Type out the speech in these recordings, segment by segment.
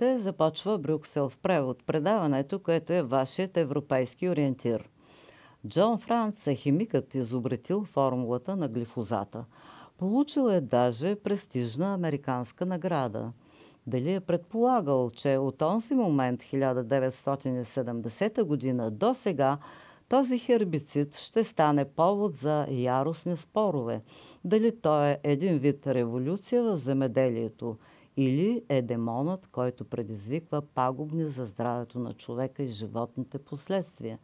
новините започва Брюксел в превод. Предаването, което е вашият европейски ориентир. Джон Франц е химикът, изобретил формулата на глифозата. Получил е даже престижна американска награда. Дали е предполагал, че от онзи момент 1970 година до сега този хербицид ще стане повод за яростни спорове. Дали той е един вид революция в земеделието – или е демонът, който предизвиква пагубни за здравето на човека и животните последствия,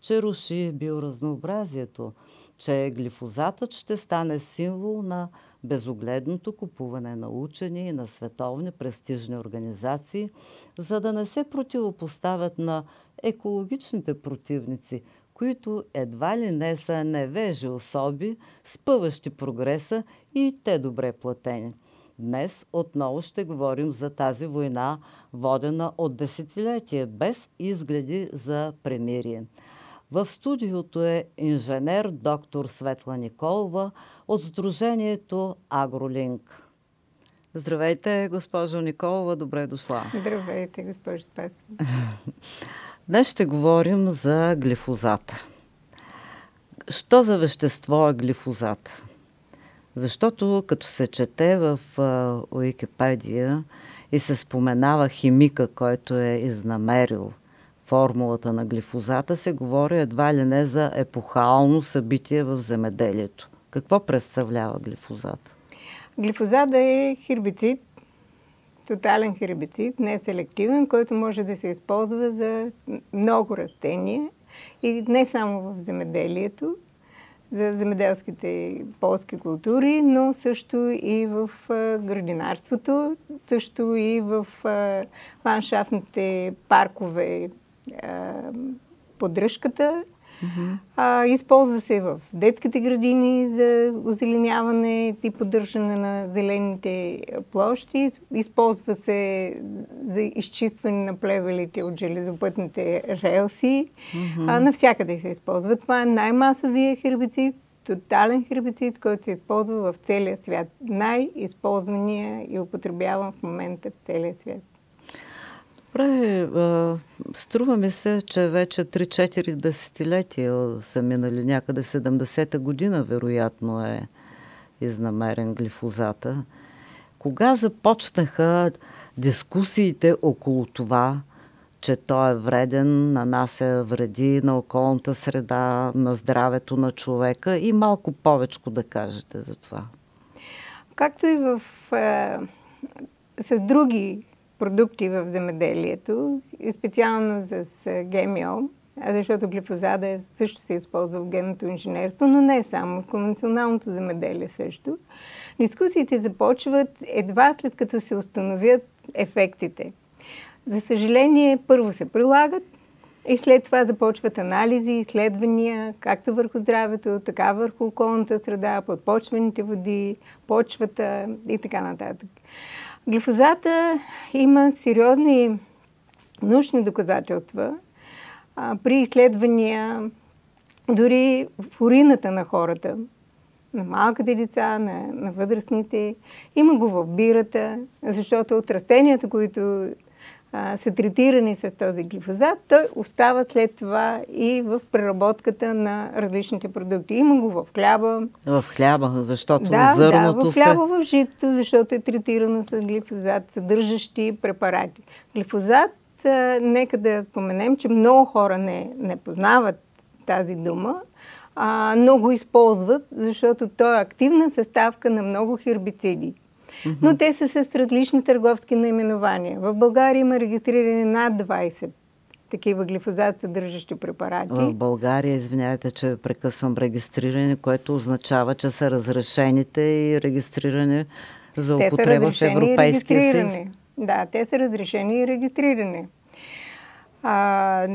че руши биоразнообразието, че глифозатът ще стане символ на безогледното купуване на учени и на световни престижни организации, за да не се противопоставят на екологичните противници, които едва ли не са невежи особи, спъващи прогреса и те добре платени – Днес отново ще говорим за тази война, водена от десетилетия, без изгледи за премирие. В студиото е инженер доктор Светла Николова от Сдружението Агролинк. Здравейте, госпожо Николова, добре дошла. Здравейте, госпожо Спасова. Днес ще говорим за глифозата. Що за вещество е глифозата? Защото като се чете в Уикипедия и се споменава химика, който е изнамерил формулата на глифозата, се говори едва ли не за епохално събитие в земеделието. Какво представлява глифозата? Глифозата е хербицид, тотален хербицид, не селективен, който може да се използва за много растения и не само в земеделието за земеделските полски култури, но също и в градинарството, също и в ландшафтните паркове, поддръжката а, използва се в детските градини за озеленяване и поддържане на зелените площи. Използва се за изчистване на плевелите от железопътните релси. Mm-hmm. А, навсякъде се използва. Това е най-масовия хербицид, тотален хербицид, който се използва в целия свят. Най-използвания и употребяван в момента в целия свят. Добре, струва ми се, че вече 3-4 десетилетия са минали някъде 70-та година, вероятно е изнамерен глифозата. Кога започнаха дискусиите около това, че той е вреден, нанася вреди на околната среда, на здравето на човека и малко повече да кажете за това? Както и в, е, с други продукти в земеделието, и специално с ГМО, защото глифозада е, също се използва в генното инженерство, но не само, в конвенционалното земеделие също. Дискусиите започват едва след като се установят ефектите. За съжаление, първо се прилагат, и след това започват анализи, изследвания, както върху здравето, така върху околната среда, подпочвените води, почвата и така нататък. Глифозата има сериозни научни доказателства а, при изследвания дори в урината на хората, на малките деца, на, на възрастните. Има го в бирата, защото от растенията, които са третирани с този глифозат, той остава след това и в преработката на различните продукти. Има го в хляба. В хляба, защото да, зърното Да, в хляба, се... в житото, защото е третирано с глифозат, съдържащи препарати. Глифозат, нека да споменем, че много хора не, не познават тази дума, а, но го използват, защото той е активна съставка на много хербициди но те са с различни търговски наименования. В България има регистрирани над 20 такива глифозат съдържащи препарати. В България, извинявайте, че прекъсвам регистриране, което означава, че са разрешените и регистриране за употреба в Европейския съюз. Да, те са разрешени и регистрирани. А,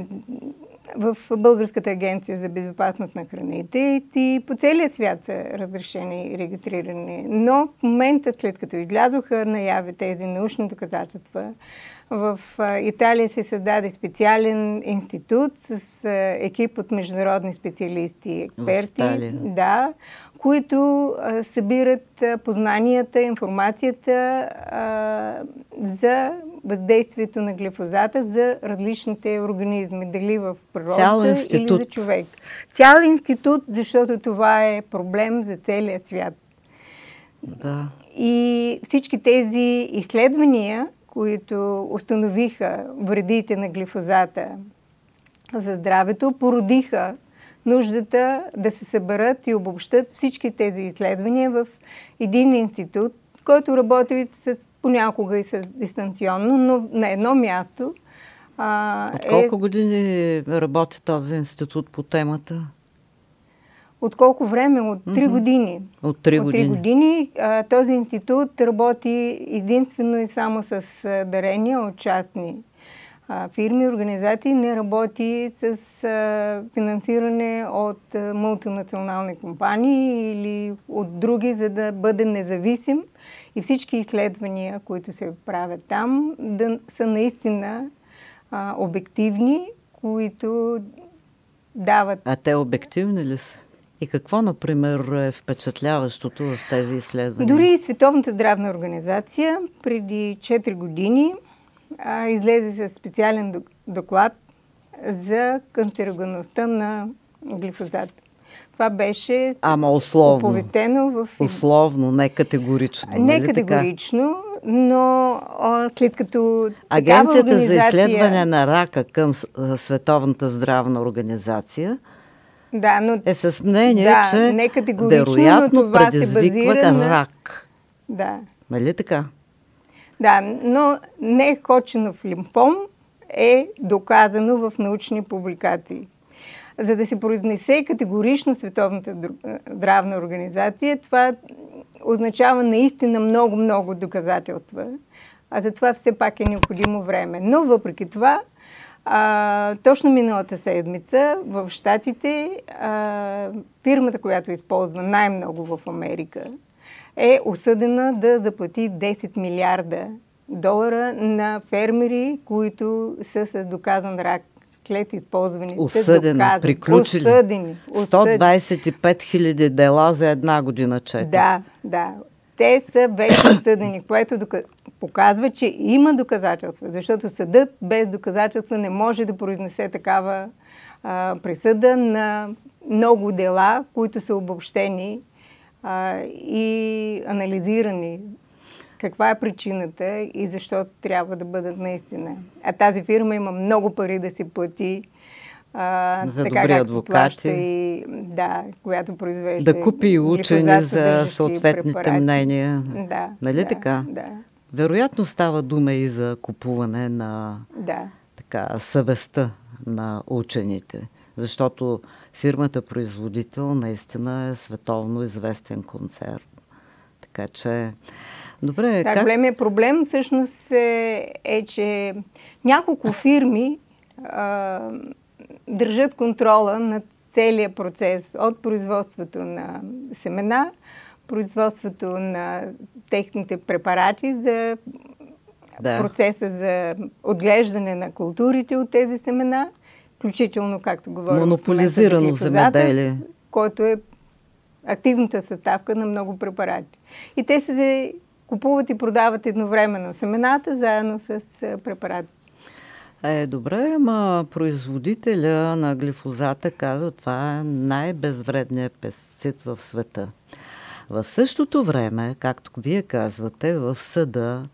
в Българската агенция за безопасност на храните и по целия свят са разрешени и регистрирани. Но в момента, след като излязоха наяви тези научни доказателства, в Италия се създаде специален институт с екип от международни специалисти и експерти. В Италия. Да, които а, събират а, познанията, информацията а, за въздействието на глифозата за различните организми, дали в природата или за човек. Цял институт, защото това е проблем за целия свят. Да. И всички тези изследвания, които установиха вредите на глифозата за здравето, породиха нуждата да се съберат и обобщат всички тези изследвания в един институт, който работи с, понякога и с дистанционно, но на едно място. А, От колко е... години работи този институт по темата? От колко време? От три mm-hmm. години. От три години. От 3 години а, този институт работи единствено и само с дарения от частни фирми, организации не работи с а, финансиране от а, мултинационални компании или от други, за да бъде независим и всички изследвания, които се правят там, да са наистина а, обективни, които дават. А те обективни ли са? И какво, например, е впечатляващото в тези изследвания? Дори и Световната здравна организация преди 4 години а, излезе с специален доклад за канцерогенността на глифозат. Това беше Ама условно. оповестено в... Условно, не категорично. Нали не категорично, така? но след като Агенцията организация... за изследване на рака към Световната здравна организация да, но... е с мнение, да, че не вероятно предизвикват на... рак. Да. Нали така? Да, но не Хоченов лимфом е доказано в научни публикации. За да се произнесе категорично Световната е, здравна организация, това означава наистина много-много доказателства. А за това все пак е необходимо време. Но въпреки това, а, точно миналата седмица в Штатите а, фирмата, която използва най-много в Америка, е осъдена да заплати 10 милиарда долара на фермери, които са с доказан рак след използване. Осъдена, приключили. Осъдени, осъдени. 125 хиляди дела за една година чета. Да, да. Те са вече осъдени, което показва, че има доказателства, защото съдът без доказателства не може да произнесе такава а, присъда на много дела, които са обобщени а, и анализирани каква е причината и защо трябва да бъдат наистина. А тази фирма има много пари да си плати а, за така, добри адвокати. И, да, която произвежда. Да купи и учени за съответните препарати. мнения. Да. Нали да, така? Да. Вероятно става дума и за купуване на да. така, съвестта на учените. Защото фирмата производител наистина е световно известен концерт. Така че... Добре, да, как... големия проблем всъщност е, е че няколко фирми а, държат контрола над целият процес от производството на семена, производството на техните препарати за да. процеса за отглеждане на културите от тези семена включително, както говорим, монополизирано земеделие, който е активната съставка на много препарати. И те се купуват и продават едновременно семената, заедно с препарати. Е, добре, ама производителя на глифозата казва, това е най-безвредният пестицид в света. В същото време, както вие казвате, в съда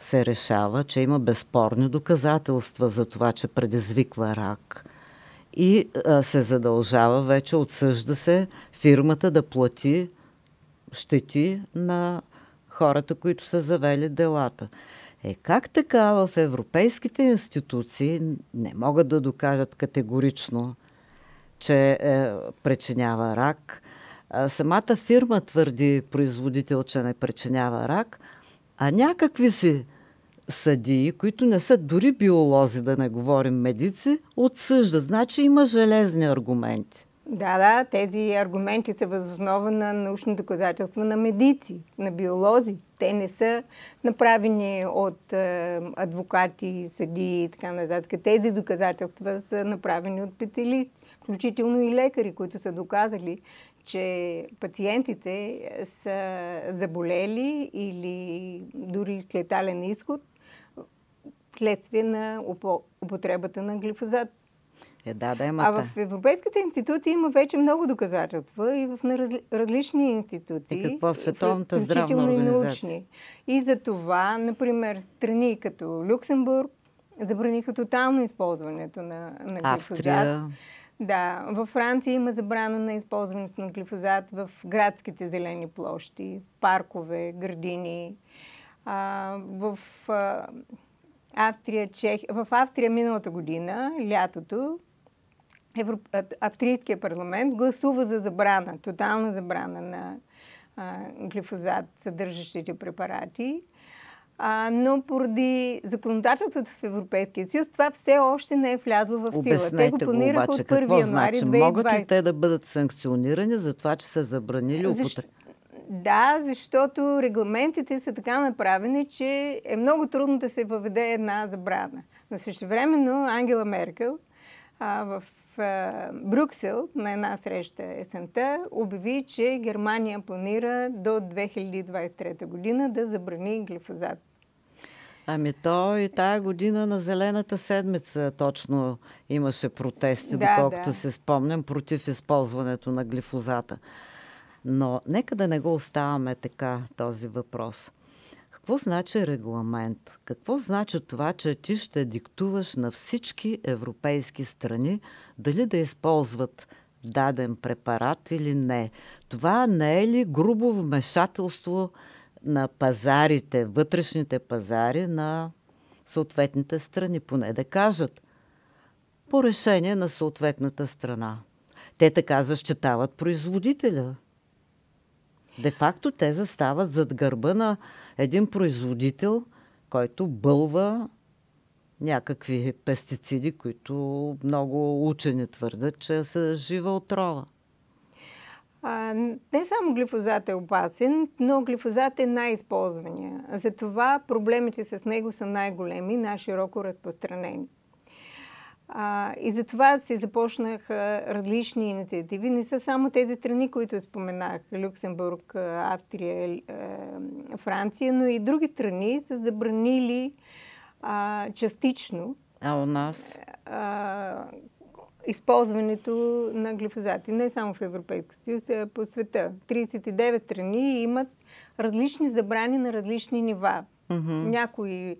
се решава, че има безспорни доказателства за това, че предизвиква рак и а, се задължава вече, отсъжда се фирмата да плати щети на хората, които са завели делата. Е, как така в европейските институции не могат да докажат категорично, че е, причинява рак? А, самата фирма твърди производител, че не причинява рак, а някакви си съдии, които не са дори биолози, да не говорим медици, отсъждат. Значи има железни аргументи. Да, да, тези аргументи са възоснова на научни доказателства на медици, на биолози. Те не са направени от е, адвокати, съдии и така нататък. Тези доказателства са направени от специалисти, включително и лекари, които са доказали, че пациентите е, са заболели или дори с летален изход следствие на употребата на глифозат. Е, да, да, е а в европейските институти има вече много доказателства и в различни институции. И какво? Световната здравна организация. И научни. И за това, например, страни като Люксембург забраниха тотално използването на, на глифозат. Австрия. Да, във Франция има забрана на използването на глифозат в градските зелени площи, паркове, градини. А, в а, Австрия, Чех... В Австрия миналата година, лятото, Европ... Австрийския парламент гласува за забрана, тотална забрана на а, глифозат, съдържащите препарати а, но поради законодателството в Европейския съюз това все още не е влязло в сила. Обяснете те го планираха от 1 януари значи? 2020. Могат ли те да бъдат санкционирани за това, че са забранили употреба? Да, защото регламентите са така направени, че е много трудно да се въведе една забрана. Но същевременно Ангела Меркел а, в а, Брюксел на една среща есента обяви, че Германия планира до 2023 година да забрани глифозат Ами то и тая година на Зелената седмица точно имаше протести, да, доколкото да. се спомням, против използването на глифозата. Но нека да не го оставаме така този въпрос. Какво значи регламент? Какво значи това, че ти ще диктуваш на всички европейски страни дали да използват даден препарат или не? Това не е ли грубо вмешателство на пазарите, вътрешните пазари на съответните страни, поне да кажат по решение на съответната страна. Те така защитават производителя. Де-факто те застават зад гърба на един производител, който бълва някакви пестициди, които много учени твърдят, че са жива отрова. А, не само глифозат е опасен, но глифозат е най-използвания. Затова проблемите с него са най-големи, най-широко разпространени. А, и затова си започнаха различни инициативи. Не са само тези страни, които споменах Люксембург, Австрия, е, Франция, но и други страни са забранили а, частично. А у нас? А, използването на глифозати, не само в Европейския съюз, а по света. 39 страни имат различни забрани на различни нива. Mm-hmm. Някой,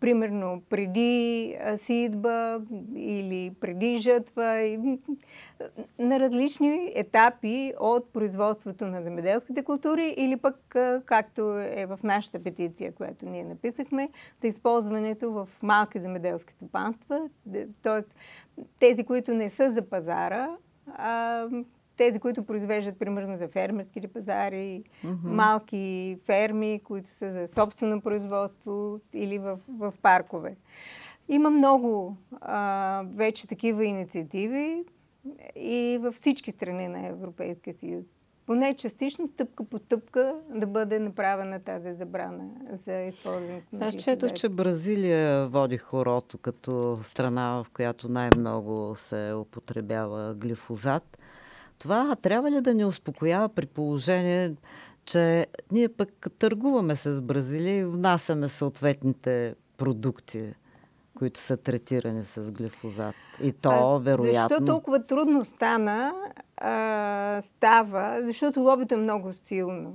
примерно, преди сидба или преди жътва, на различни етапи от производството на земеделските култури или пък, както е в нашата петиция, която ние написахме, за използването в малки земеделски стопанства, т.е. тези, които не са за пазара, а, тези, които произвеждат, примерно, за фермерските пазари, mm-hmm. малки ферми, които са за собствено производство или в, в паркове. Има много а, вече такива инициативи и във всички страни на Европейския съюз. Поне частично, стъпка по стъпка, да бъде направена тази забрана за използването на Аз четох, че Бразилия води хорото като страна, в която най-много се употребява глифозат. Това трябва ли да ни успокоява при положение, че ние пък търгуваме с Бразилия и внасяме съответните продукти, които са третирани с глифозат. И то, а, вероятно... Защо толкова трудно стана, а, става, защото лобито е много силно.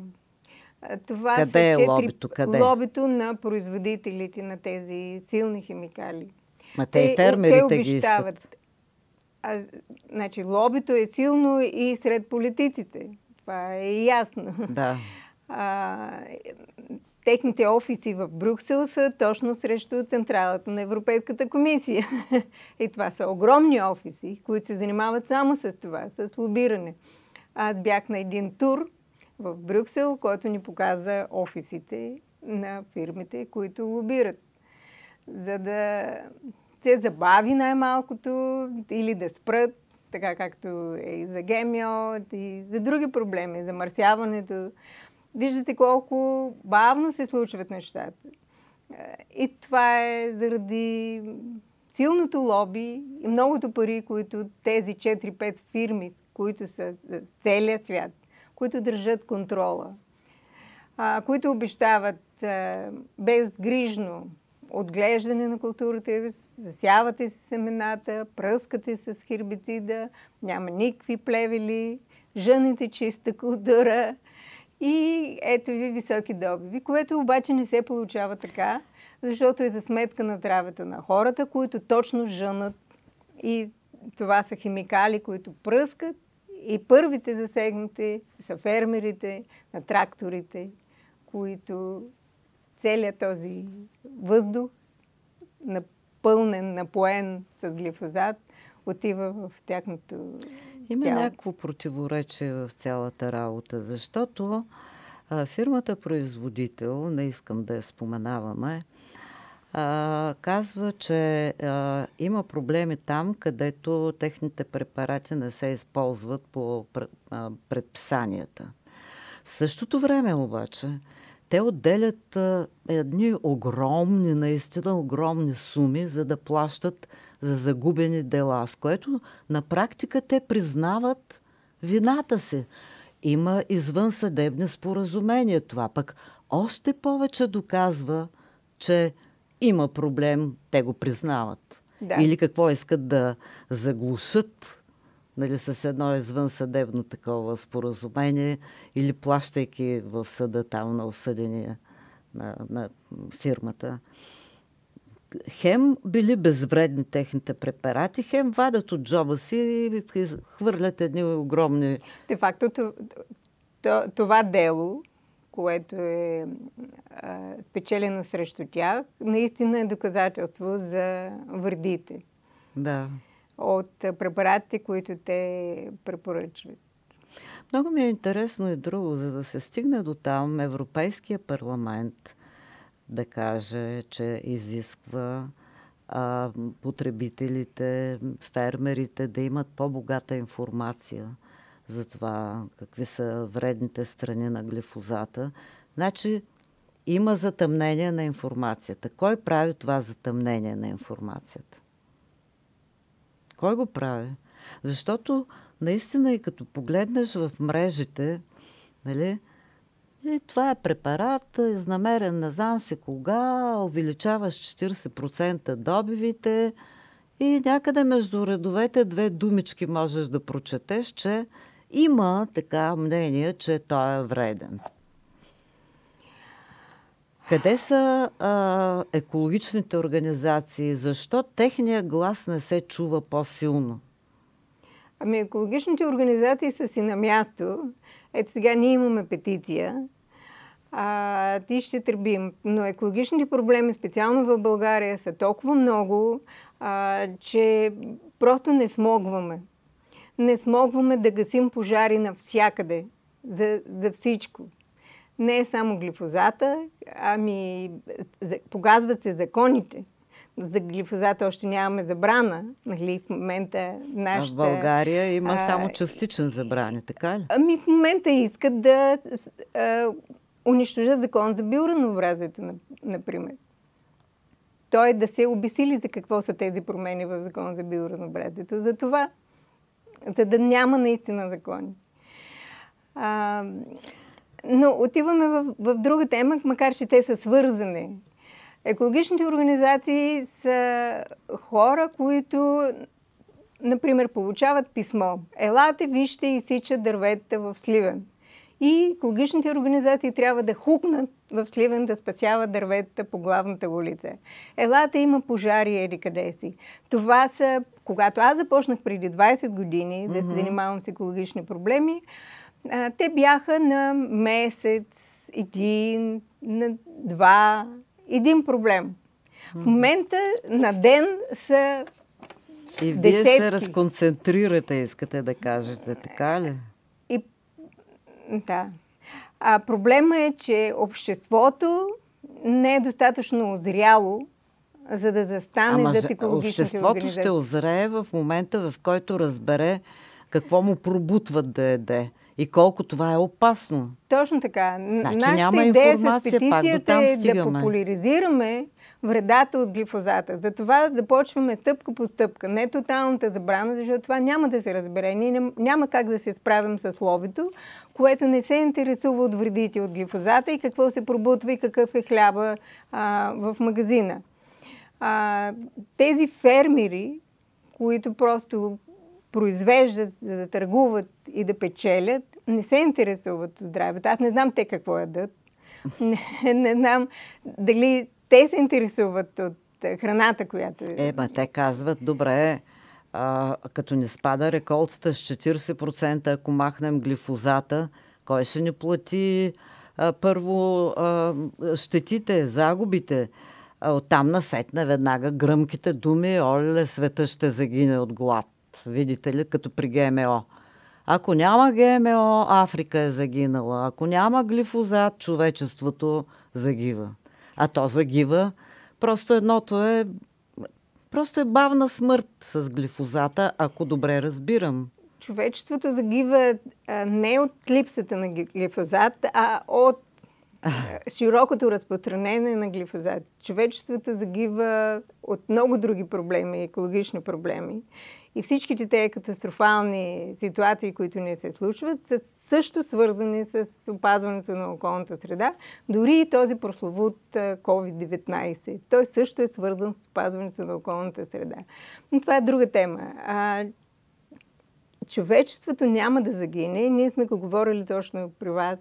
Това Къде са е четири... лобито? Къде? Лобито на производителите на тези силни химикали. Ма те, те и е, фермерите те обещават. ги искат. А, значи, лобито е силно и сред политиците. Това е ясно. Да. А, техните офиси в Брюксел са точно срещу Централата на Европейската комисия. И това са огромни офиси, които се занимават само с това, с лобиране. Аз бях на един тур в Брюксел, който ни показа офисите на фирмите, които лобират. За да се забави най-малкото или да спрат, така както е и за гемио, и за други проблеми, замърсяването. Виждате колко бавно се случват нещата. И това е заради силното лоби и многото пари, които тези 4-5 фирми, които са за целия свят, които държат контрола, които обещават безгрижно отглеждане на културата, засявате се семената, пръскате се с хербицида, няма никакви плевели, жъните чиста култура и ето ви високи добиви, което обаче не се получава така, защото е за сметка на здравето на хората, които точно жънат и това са химикали, които пръскат и първите засегнати са фермерите на тракторите, които целият този въздух, напълнен, напоен с глифозат, отива в тяхното Има тяло. някакво противоречие в цялата работа, защото а, фирмата производител, не искам да я споменаваме, а, казва, че а, има проблеми там, където техните препарати не се използват по предписанията. В същото време обаче те отделят а, едни огромни, наистина огромни суми, за да плащат за загубени дела, с което на практика те признават вината си. Има извънсъдебни споразумения. Това пък още повече доказва, че има проблем, те го признават. Да. Или какво искат да заглушат нали, с едно извънсъдебно такова споразумение или плащайки в съда там на осъдения на, на фирмата. Хем били безвредни техните препарати, хем вадат от джоба си и хвърлят едни огромни... Де факто това дело, което е спечелено срещу тях, наистина е доказателство за вредите. Да от препаратите, които те препоръчват. Много ми е интересно и друго, за да се стигне до там Европейския парламент да каже, че изисква а, потребителите, фермерите да имат по-богата информация за това какви са вредните страни на глифозата. Значи има затъмнение на информацията. Кой прави това затъмнение на информацията? Кой го прави? Защото наистина и като погледнеш в мрежите, нали, и това е препарат, изнамерен на знам се кога, увеличаваш 40% добивите и някъде между редовете две думички можеш да прочетеш, че има така мнение, че той е вреден. Къде са а, екологичните организации? Защо техния глас не се чува по-силно? Ами екологичните организации са си на място. Ето сега ние имаме петиция. А, ти ще тръбим. Но екологичните проблеми, специално в България, са толкова много, а, че просто не смогваме. Не смогваме да гасим пожари навсякъде. За, за всичко не е само глифозата, ами погазват се законите. За глифозата още нямаме забрана. Нали, в момента нашата... А в България има а, само частичен забрани, така ли? Ами в момента искат да а, унищожат закон за биоразнообразието, например. Той да се обесили за какво са тези промени в закон за биоразнообразието. За това, за да няма наистина закони. А, но отиваме в, в друга тема, макар че те са свързани. Екологичните организации са хора, които, например, получават писмо. Елате, вижте, сичат дърветата в Сливен. И екологичните организации трябва да хукнат в Сливен да спасяват дърветата по главната улица. Елата има пожари или къде си. Това са, когато аз започнах преди 20 години mm-hmm. да се занимавам с екологични проблеми, а, те бяха на месец, един, на два, един проблем. В момента на ден са И вие десетки. се разконцентрирате, искате да кажете, така ли? И, да. А проблема е, че обществото не е достатъчно озряло, за да застане Ама, зад екологичните обществото Обществото ще озрее в момента, в който разбере какво му пробутват да еде. И колко това е опасно. Точно така. Значи, Нашата идея с петицията е да популяризираме вредата от глифозата. Затова започваме стъпка по стъпка. Не тоталната забрана, защото това няма да се разбере. Ние няма как да се справим с ловито, което не се интересува от вредите от глифозата и какво се пробутва и какъв е хляба а, в магазина. А, тези фермери, които просто произвеждат, за да търгуват и да печелят, не се интересуват от здравето. Аз не знам те какво ядат. Не, не знам дали те се интересуват от е, храната, която е. Ема, те казват, добре, а, като не спада реколтата с 40%, ако махнем глифозата, кой ще ни плати а, първо а, щетите, загубите? Оттам насетна веднага гръмките думи, оле, света ще загине от глад видите ли, като при ГМО. Ако няма ГМО, Африка е загинала. Ако няма глифозат, човечеството загива. А то загива. Просто едното е Просто е бавна смърт с глифозата, ако добре разбирам. Човечеството загива не от липсата на глифозат, а от широкото разпространение на глифозат. Човечеството загива от много други проблеми, екологични проблеми. И всичките тези катастрофални ситуации, които ни се случват, са също свързани с опазването на околната среда. Дори и този прословут COVID-19. Той също е свързан с опазването на околната среда. Но това е друга тема. А, човечеството няма да загине. Ние сме го говорили точно при вас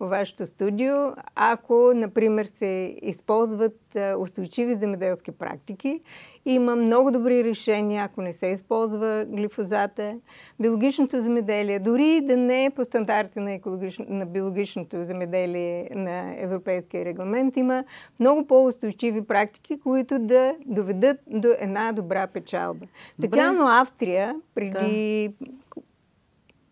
във вашето студио. Ако, например, се използват устойчиви земеделски практики има много добри решения, ако не се използва глифозата. Биологичното земеделие, дори да не е по стандарти на, на биологичното земеделие на Европейския регламент, има много по-устойчиви практики, които да доведат до една добра печалба. Специално Австрия преди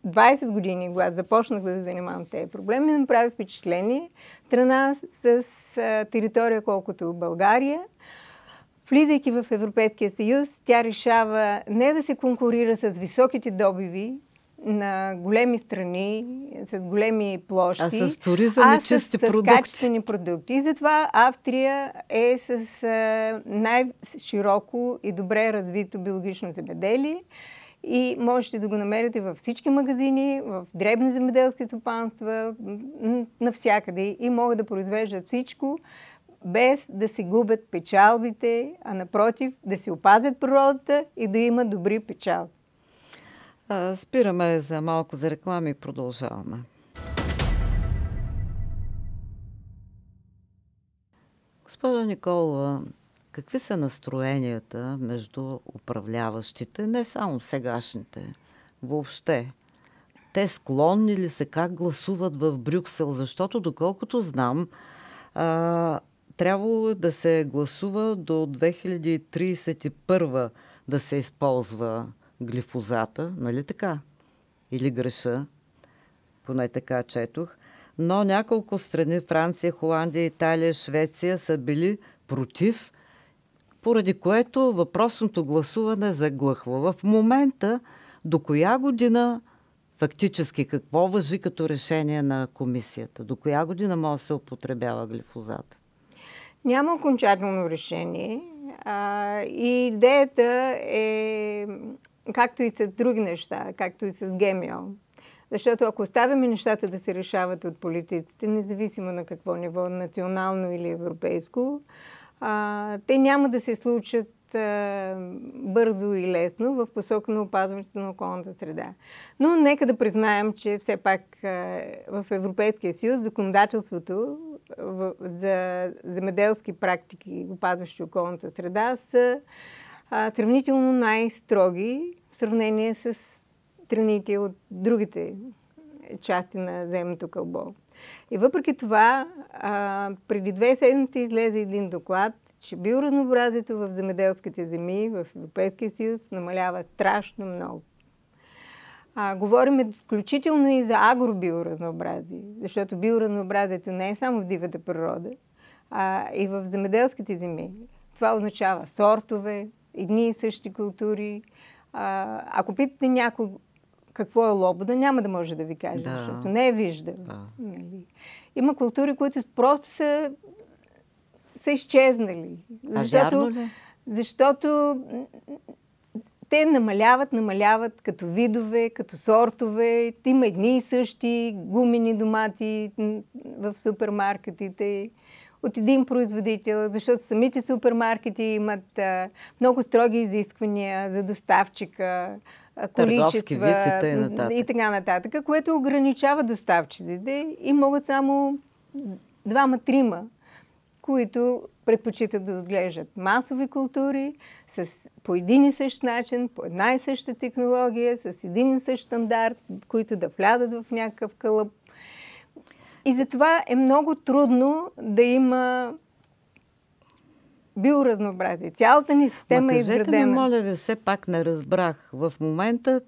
да. 20 години, когато започнах да се занимавам тези проблеми, направи впечатление. Страна с а, територия колкото България, Влизайки в Европейския съюз, тя решава не да се конкурира с високите добиви на големи страни, с големи площи, а с туризъм а чисти с, продукти. с качествени продукти. И затова Австрия е с е, най-широко и добре развито биологично земеделие и можете да го намерите във всички магазини, в дребни земеделски стопанства, навсякъде и могат да произвеждат всичко без да си губят печалбите, а напротив, да си опазят природата и да има добри печалби. Спираме за малко за реклами и продължаваме. Госпожо Николова, какви са настроенията между управляващите, не само сегашните, въобще? Те склонни ли са как гласуват в Брюксел? Защото, доколкото знам, трябвало да се гласува до 2031 да се използва глифозата, нали така? Или греша, поне така четох. Но няколко страни, Франция, Холандия, Италия, Швеция, са били против, поради което въпросното гласуване заглъхва. В момента, до коя година фактически какво въжи като решение на комисията? До коя година може да се употребява глифозата? Няма окончателно решение. А, и идеята е, както и с други неща, както и с ГМО, защото ако оставяме нещата да се решават от политиците, независимо на какво ниво, национално или европейско, а, те няма да се случат а, бързо и лесно в посока на опазването на околната среда. Но нека да признаем, че все пак а, в Европейския съюз законодателството за земеделски практики, опазващи околната среда, са а, сравнително най-строги в сравнение с страните от другите части на земното кълбо. И въпреки това, а, преди две седмици излезе един доклад, че биоразнообразието в земеделските земи в Европейския съюз намалява страшно много. А, говорим включително и за агробиоразнообразие, защото биоразнообразието не е само в дивата природа, а и в земеделските земи. Това означава сортове, едни и същи култури. А, ако питате някой какво е лобода, няма да може да ви каже, да. защото не е виждал. Да. Нали. Има култури, които просто са, са изчезнали. А вярно ли? Е? защото те намаляват, намаляват като видове, като сортове. Има едни и същи гумени домати в супермаркетите от един производител, защото самите супермаркети имат а, много строги изисквания за доставчика, количества и, и така нататък, което ограничава доставчиците и могат само двама-трима, които предпочитат да отглеждат масови култури, с, по един и същ начин, по една и съща технология, с един и същ стандарт, които да влядат в някакъв кълъп. И затова е много трудно да има биоразнообразие. Цялата ни система Ма, е изградена. Кажете ми, моля ви, все пак не разбрах в момента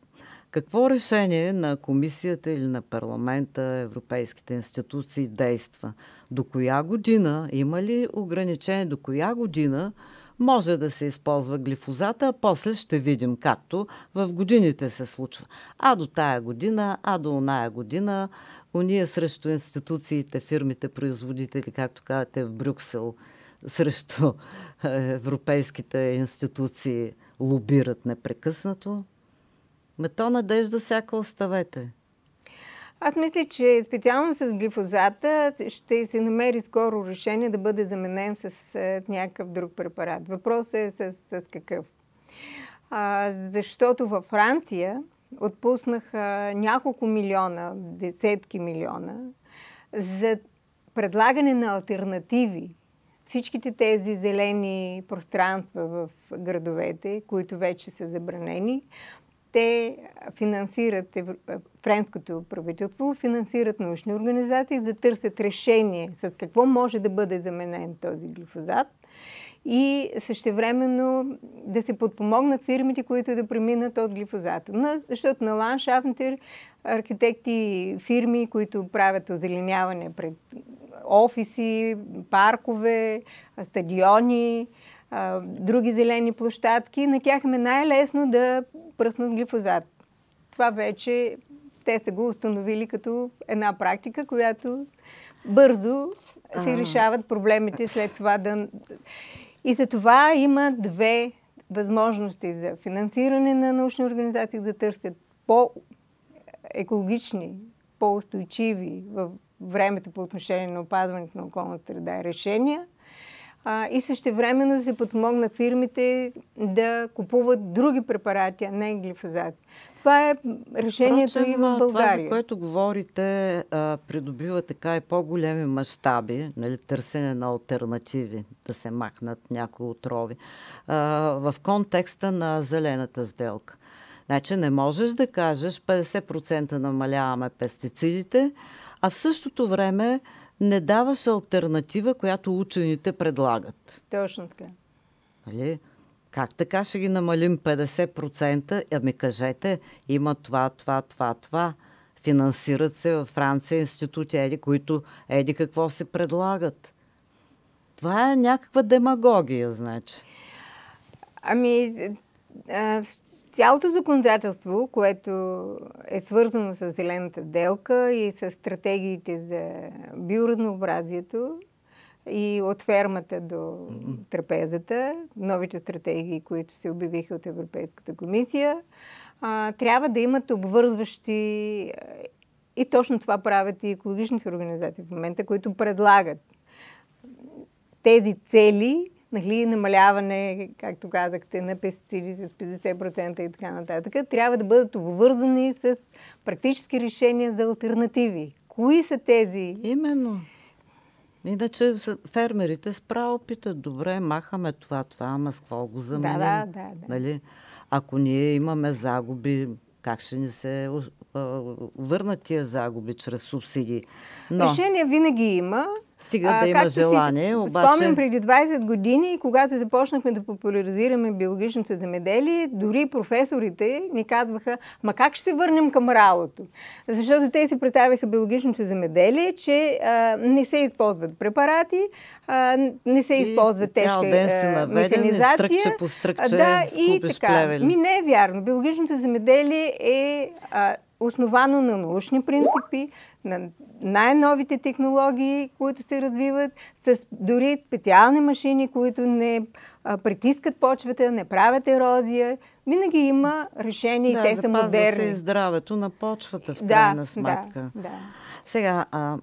какво решение на комисията или на парламента, европейските институции действа? До коя година, има ли ограничение, до коя година може да се използва глифозата, а после ще видим както в годините се случва. А до тая година, а до оная година, уния срещу институциите, фирмите, производители, както казвате в Брюксел, срещу е, европейските институции лобират непрекъснато. Мето надежда всяка оставете. Аз мисля, че специално с глифозата ще се намери скоро решение да бъде заменен с е, някакъв друг препарат. Въпросът е с, с какъв. А, защото във Франция отпуснаха няколко милиона, десетки милиона, за предлагане на альтернативи. Всичките тези зелени пространства в градовете, които вече са забранени, те финансират, е, френското правителство финансират научни организации да търсят решение с какво може да бъде заменен този глифозат и същевременно да се подпомогнат фирмите, които да преминат от глифозата. защото на ландшафтните архитекти и фирми, които правят озеленяване пред офиси, паркове, стадиони, други зелени площадки, на тях им е най-лесно да пръснат глифозат. Това вече те са го установили като една практика, която бързо си решават проблемите след това да... И за това има две възможности за финансиране на научни организации да търсят по-екологични, по-устойчиви във времето по отношение на опазването на околната среда решения – а, и времено се подмогнат фирмите да купуват други препарати, а не глифозат. Това е решението и в България. Това, за което говорите, а, придобива така и по-големи мащаби, нали, търсене на альтернативи, да се махнат някои отрови, а, в контекста на зелената сделка. Значи не можеш да кажеш 50% намаляваме пестицидите, а в същото време не даваш альтернатива, която учените предлагат. Точно така. Нали? Как така ще ги намалим 50%? Ами кажете, има това, това, това, това. Финансират се във Франция институти, еди, които еди какво се предлагат. Това е някаква демагогия, значи. Ами, цялото законодателство, което е свързано с зелената делка и с стратегиите за биоразнообразието и от фермата до трапезата, новите стратегии, които се обявиха от Европейската комисия, трябва да имат обвързващи е, и точно това правят и екологичните организации в момента, които предлагат тези цели нали, намаляване, както казахте, на пестициди с 50% и така нататък, трябва да бъдат обвързани с практически решения за альтернативи. Кои са тези? Именно. Иначе фермерите справо питат, добре, махаме това, това, ама с какво го заменим? Да, да, да. да. Нали? Ако ние имаме загуби, как ще ни се върнат тия загуби чрез субсидии? Но... Решения винаги има. Сега да има желание, си, обаче... Спомням преди 20 години, когато започнахме да популяризираме биологичното земеделие, дори професорите ни казваха, ма как ще се върнем към ралото? Защото те си представяха биологичното земеделие, че а, не се използват препарати, а, не се използват и тежка ден се наведен, механизация. И по стръкче, да, и така. Плевели. Ми не е вярно. Биологичното земеделие е а, основано на научни принципи, на най-новите технологии, които се развиват, с дори специални машини, които не притискат почвата, не правят ерозия. Винаги има решение да, и те са модерни. Да, се и здравето на почвата в крайна сметка. Да, да. Сега, а,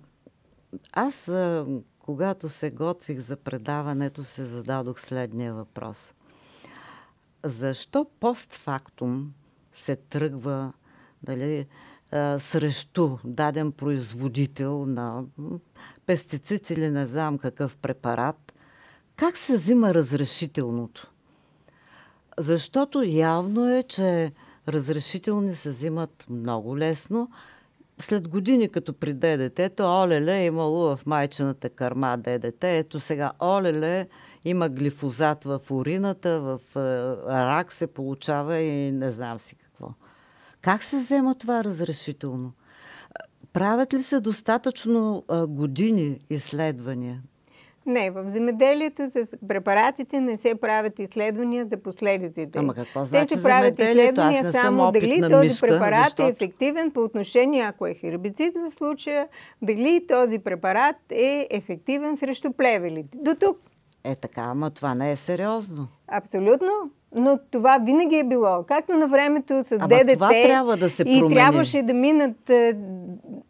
аз а, когато се готвих за предаването, се зададох следния въпрос. Защо постфактум се тръгва, дали а, срещу даден производител на пестицид или не знам какъв препарат, как се взима разрешителното? Защото явно е, че разрешителни се взимат много лесно. След години, като приде детето, олеле е имало в майчената кърма ДДТ. Ето сега олеле има глифозат в урината, в рак се получава и не знам си какво. Как се взема това разрешително? Правят ли се достатъчно години изследвания? Не, в земеделието с препаратите не се правят изследвания за последиците. Ама какво значи Те се правят изследвания само дали този препарат е защото... е ефективен по отношение, ако е хербицид в случая, дали този препарат е ефективен срещу плевелите. До тук е така, ама това не е сериозно. Абсолютно. Но това винаги е било. Както на времето с Ама ДДТ. Това трябва да се промени. И трябваше да минат е,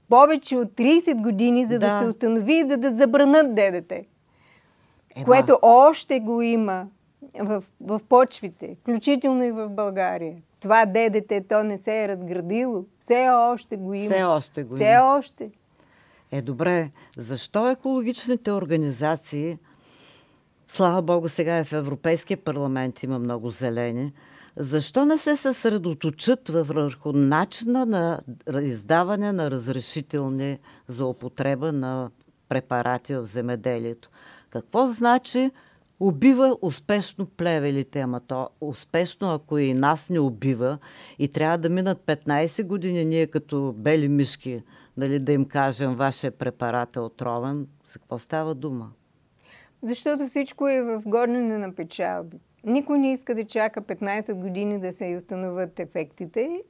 повече от 30 години, за да, да се установи и да, да забранат ДДТ. Ема. Което още го има в, в почвите, включително и в България. Това ДДТ, то не се е разградило. Все още го има. Все още го има. Все още. Е, добре. Защо екологичните организации Слава Богу, сега е в Европейския парламент, има много зелени. Защо не се съсредоточат върху начина на издаване на разрешителни за употреба на препарати в земеделието? Какво значи убива успешно плевелите, ама то успешно, ако и нас не убива и трябва да минат 15 години ние като бели мишки, нали, да им кажем, вашия е препарат е отровен, за какво става дума? Защото всичко е в горнене на печалби. Никой не иска да чака 15 години да се установят ефектите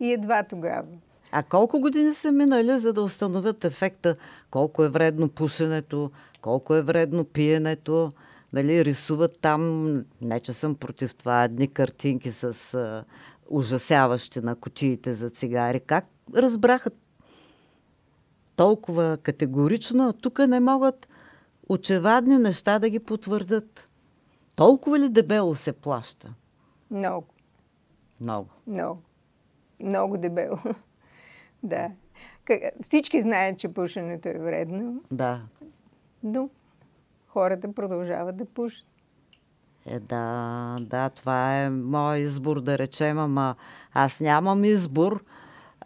и едва тогава. А колко години са минали, за да установят ефекта? Колко е вредно пушенето, колко е вредно пиенето? Нали, рисуват там, не че съм против това, едни картинки с а, ужасяващи на кутиите за цигари. Как разбраха толкова категорично, а тук не могат очевадни неща да ги потвърдат. Толкова ли дебело се плаща? Много. Много. Много. Много дебело. да. Всички знаят, че пушенето е вредно. Да. Но хората продължават да пушат. Е, да, да, това е мой избор, да речем, ама аз нямам избор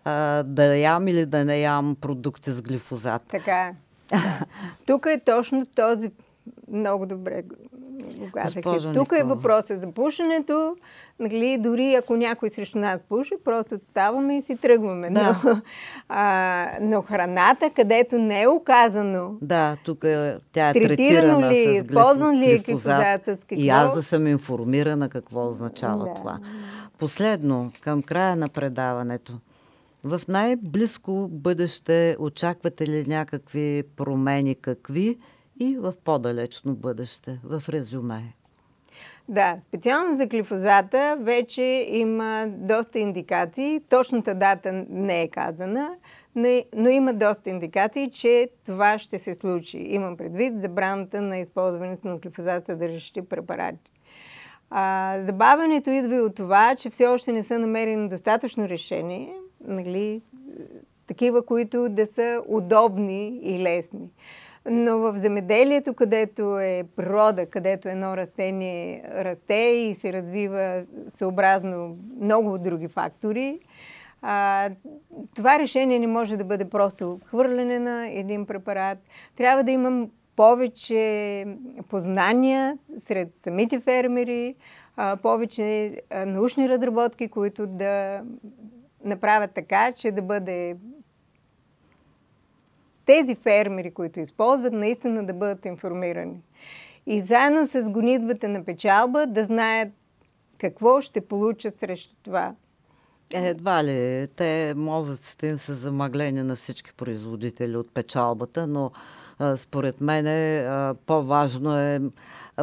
а, да ям или да не ям продукти с глифозат. Така. Е. Тук е точно този много добре го казахте. Тук е въпросът за пушенето. Нали, дори ако някой срещу нас пуши, просто ставаме и си тръгваме. Да. Но, а, но храната, където не е оказано. Да, тук е, тя е третирана ли, е, с използван ли е глифозат, с какво? И аз да съм информирана какво означава да. това. Последно, към края на предаването. В най-близко бъдеще очаквате ли някакви промени, какви и в по-далечно бъдеще, в резюме? Да, специално за глифозата вече има доста индикации. Точната дата не е казана, но има доста индикации, че това ще се случи. Имам предвид забраната на използването на глифозат съдържащи препарати. А, забавянето идва и от това, че все още не са намерени достатъчно решение нали, такива, които да са удобни и лесни. Но в земеделието, където е природа, където едно растение расте и се развива съобразно много други фактори, а, това решение не може да бъде просто хвърляне на един препарат. Трябва да имам повече познания сред самите фермери, а, повече а, научни разработки, които да направят така, че да бъде тези фермери, които използват, наистина да бъдат информирани. И заедно с гонитбата на печалба да знаят какво ще получат срещу това. Е, едва ли. Те, мозъците им са замъглени на всички производители от печалбата, но според мен по-важно е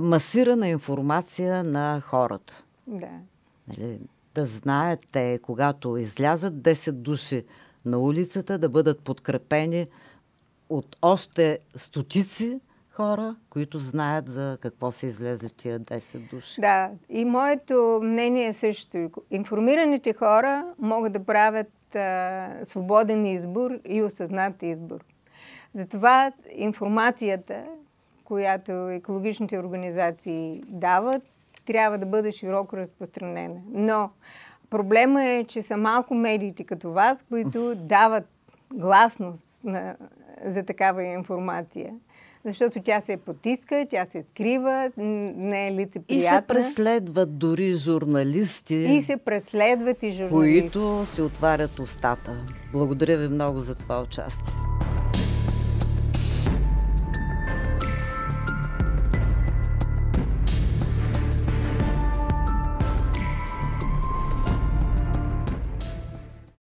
масирана информация на хората. Да. Нали? да знаят те, когато излязат 10 души на улицата, да бъдат подкрепени от още стотици хора, които знаят за какво са излезли тия 10 души. Да, и моето мнение е също. Информираните хора могат да правят а, свободен избор и осъзнат избор. Затова информацията, която екологичните организации дават, трябва да бъде широко разпространена. Но проблема е, че са малко медиите като вас, които дават гласност на, за такава информация. Защото тя се потиска, тя се скрива, не е лицеприятна. И се преследват дори журналисти. И се преследват и журналисти. Които се отварят устата. Благодаря ви много за това участие.